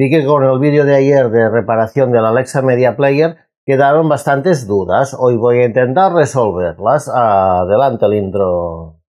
Vi que con el vídeo de ayer de reparación de la Alexa Media Player quedaron bastantes dudas. Hoy voy a intentar resolverlas. Adelante el intro.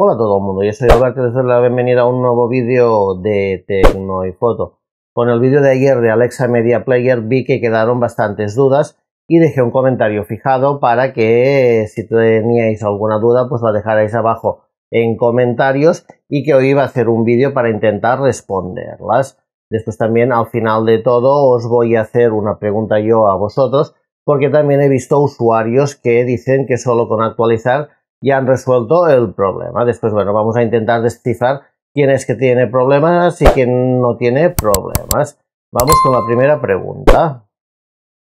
Hola a todo el mundo, yo soy Alberto y les doy la bienvenida a un nuevo vídeo de Tecno y Foto. Con el vídeo de ayer de Alexa Media Player vi que quedaron bastantes dudas y dejé un comentario fijado para que si teníais alguna duda pues la dejarais abajo en comentarios y que hoy iba a hacer un vídeo para intentar responderlas. Después también al final de todo os voy a hacer una pregunta yo a vosotros porque también he visto usuarios que dicen que solo con actualizar ya han resuelto el problema. Después, bueno, vamos a intentar descifrar quién es que tiene problemas y quién no tiene problemas. Vamos con la primera pregunta.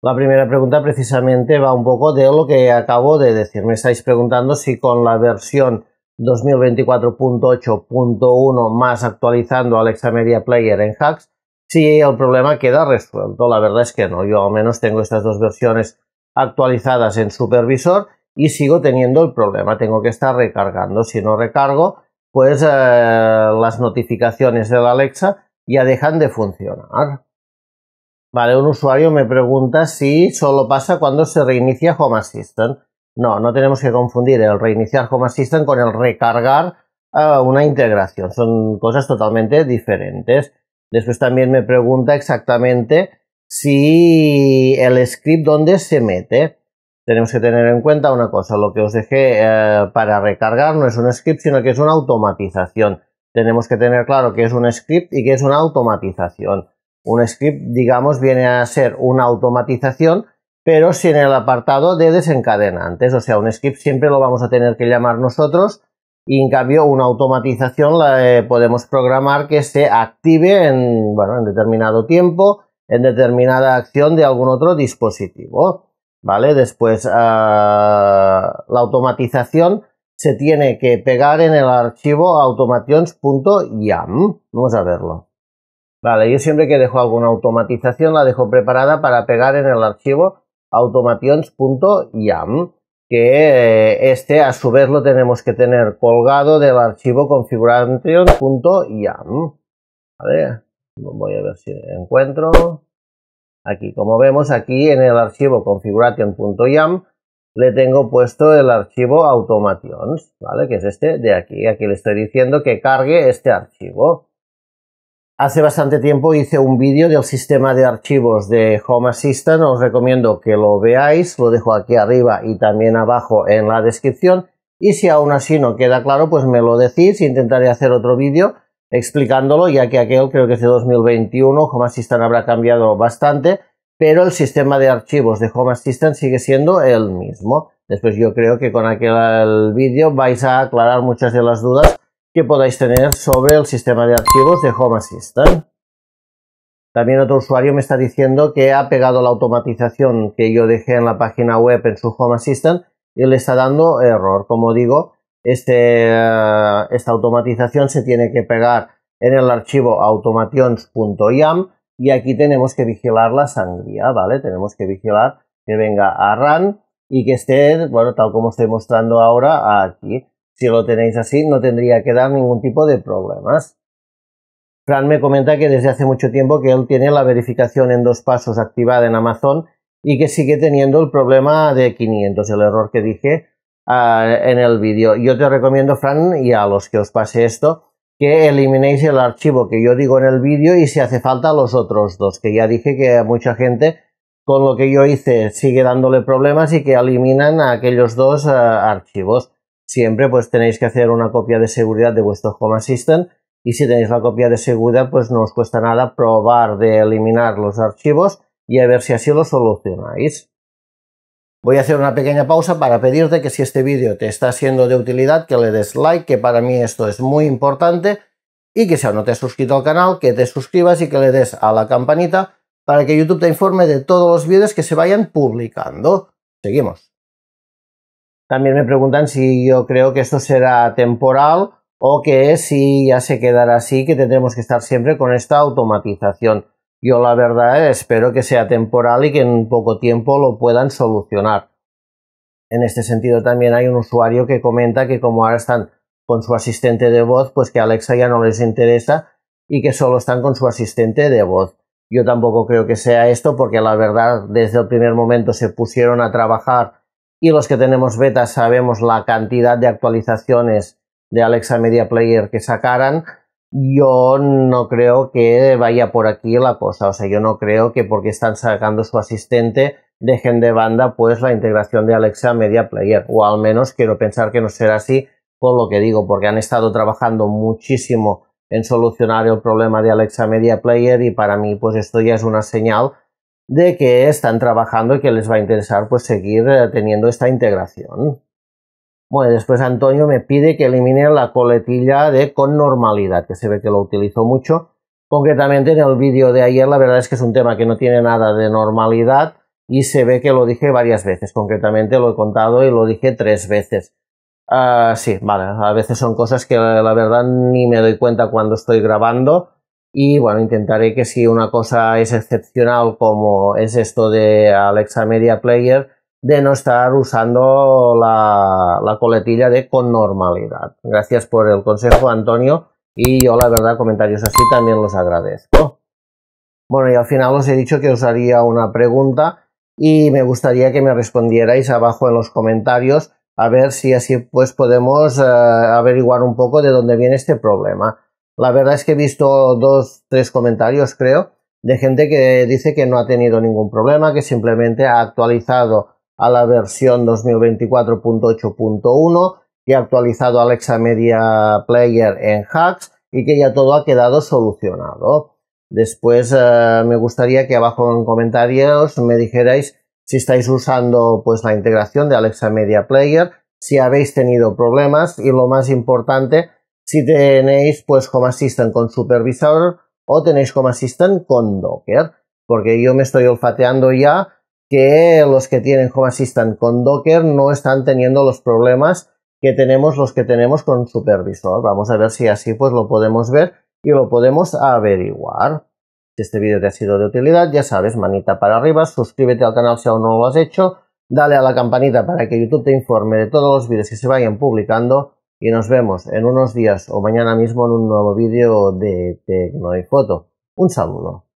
La primera pregunta precisamente va un poco de lo que acabo de decir. Me estáis preguntando si con la versión 2024.8.1 más actualizando Alexa Media Player en hacks, si el problema queda resuelto. La verdad es que no. Yo al menos tengo estas dos versiones actualizadas en supervisor y sigo teniendo el problema. Tengo que estar recargando. Si no recargo, pues eh, las notificaciones de la Alexa ya dejan de funcionar. Vale, un usuario me pregunta si solo pasa cuando se reinicia Home Assistant. No, no tenemos que confundir el reiniciar Home Assistant con el recargar eh, una integración. Son cosas totalmente diferentes. Después también me pregunta exactamente si el script dónde se mete tenemos que tener en cuenta una cosa, lo que os dejé eh, para recargar no es un script, sino que es una automatización. Tenemos que tener claro que es un script y que es una automatización. Un script, digamos, viene a ser una automatización, pero sin el apartado de desencadenantes. O sea, un script siempre lo vamos a tener que llamar nosotros y en cambio una automatización la eh, podemos programar que se active en, bueno, en determinado tiempo, en determinada acción de algún otro dispositivo. ¿vale? Después, ah, la automatización se tiene que pegar en el archivo automations.yam. Vamos a verlo. Vale, yo siempre que dejo alguna automatización la dejo preparada para pegar en el archivo automations.yam, que eh, este a su vez lo tenemos que tener colgado del archivo configuration.yam. Vale, voy a ver si encuentro aquí. Como vemos aquí en el archivo configuration.yam le tengo puesto el archivo automations, ¿vale? Que es este de aquí. Aquí le estoy diciendo que cargue este archivo. Hace bastante tiempo hice un vídeo del sistema de archivos de Home Assistant, os recomiendo que lo veáis, lo dejo aquí arriba y también abajo en la descripción. Y si aún así no queda claro, pues me lo decís, intentaré hacer otro vídeo explicándolo, ya que aquel creo que es de 2021, Home Assistant habrá cambiado bastante, pero el sistema de archivos de Home Assistant sigue siendo el mismo. Después yo creo que con aquel vídeo vais a aclarar muchas de las dudas que podáis tener sobre el sistema de archivos de Home Assistant. También otro usuario me está diciendo que ha pegado la automatización que yo dejé en la página web en su Home Assistant y le está dando error. Como digo, este, eh, esta automatización se tiene que pegar en el archivo automations.yam y aquí tenemos que vigilar la sangría, ¿vale? Tenemos que vigilar que venga a run y que esté, bueno, tal como estoy mostrando ahora, aquí. Si lo tenéis así, no tendría que dar ningún tipo de problemas. Fran me comenta que desde hace mucho tiempo que él tiene la verificación en dos pasos activada en Amazon y que sigue teniendo el problema de 500, el error que dije Ah, en el vídeo. Yo te recomiendo, Fran, y a los que os pase esto, que eliminéis el archivo que yo digo en el vídeo y si hace falta los otros dos, que ya dije que mucha gente con lo que yo hice sigue dándole problemas y que eliminan aquellos dos ah, archivos. Siempre pues tenéis que hacer una copia de seguridad de vuestro Home Assistant y si tenéis la copia de seguridad pues no os cuesta nada probar de eliminar los archivos y a ver si así lo solucionáis. Voy a hacer una pequeña pausa para pedirte que si este vídeo te está siendo de utilidad, que le des like, que para mí esto es muy importante, y que si aún no te has suscrito al canal, que te suscribas y que le des a la campanita para que YouTube te informe de todos los vídeos que se vayan publicando. Seguimos. También me preguntan si yo creo que esto será temporal o que si ya se quedará así, que tendremos que estar siempre con esta automatización. Yo la verdad espero que sea temporal y que en poco tiempo lo puedan solucionar. En este sentido también hay un usuario que comenta que como ahora están con su asistente de voz, pues que Alexa ya no les interesa y que solo están con su asistente de voz. Yo tampoco creo que sea esto porque la verdad desde el primer momento se pusieron a trabajar y los que tenemos beta sabemos la cantidad de actualizaciones de Alexa Media Player que sacaran yo no creo que vaya por aquí la cosa. O sea, yo no creo que porque están sacando su asistente dejen de banda pues la integración de Alexa Media Player. O al menos quiero pensar que no será así por lo que digo, porque han estado trabajando muchísimo en solucionar el problema de Alexa Media Player y para mí pues esto ya es una señal de que están trabajando y que les va a interesar pues seguir eh, teniendo esta integración. Bueno, después Antonio me pide que elimine la coletilla de con normalidad, que se ve que lo utilizo mucho. Concretamente en el vídeo de ayer, la verdad es que es un tema que no tiene nada de normalidad y se ve que lo dije varias veces. Concretamente lo he contado y lo dije tres veces. Ah, sí, vale, a veces son cosas que la verdad ni me doy cuenta cuando estoy grabando. Y bueno, intentaré que si una cosa es excepcional como es esto de Alexa Media Player, de no estar usando la, coletilla de con normalidad. Gracias por el consejo, Antonio. Y yo, la verdad, comentarios así también los agradezco. Bueno, y al final os he dicho que os haría una pregunta y me gustaría que me respondierais abajo en los comentarios a ver si así pues podemos eh, averiguar un poco de dónde viene este problema. La verdad es que he visto dos, tres comentarios, creo, de gente que dice que no ha tenido ningún problema, que simplemente ha actualizado a la versión 2024.8.1, que ha actualizado Alexa Media Player en hacks y que ya todo ha quedado solucionado. Después eh, me gustaría que abajo en comentarios me dijerais si estáis usando pues la integración de Alexa Media Player, si habéis tenido problemas y lo más importante, si tenéis pues como Assistant con supervisor o tenéis como Assistant con Docker, porque yo me estoy olfateando ya que los que tienen Home Assistant con Docker no están teniendo los problemas que tenemos los que tenemos con Supervisor. Vamos a ver si así pues lo podemos ver y lo podemos averiguar. Si este vídeo te ha sido de utilidad, ya sabes, manita para arriba, suscríbete al canal si aún no lo has hecho, dale a la campanita para que YouTube te informe de todos los vídeos que se vayan publicando y nos vemos en unos días o mañana mismo en un nuevo vídeo de Tecno y Foto. Un saludo.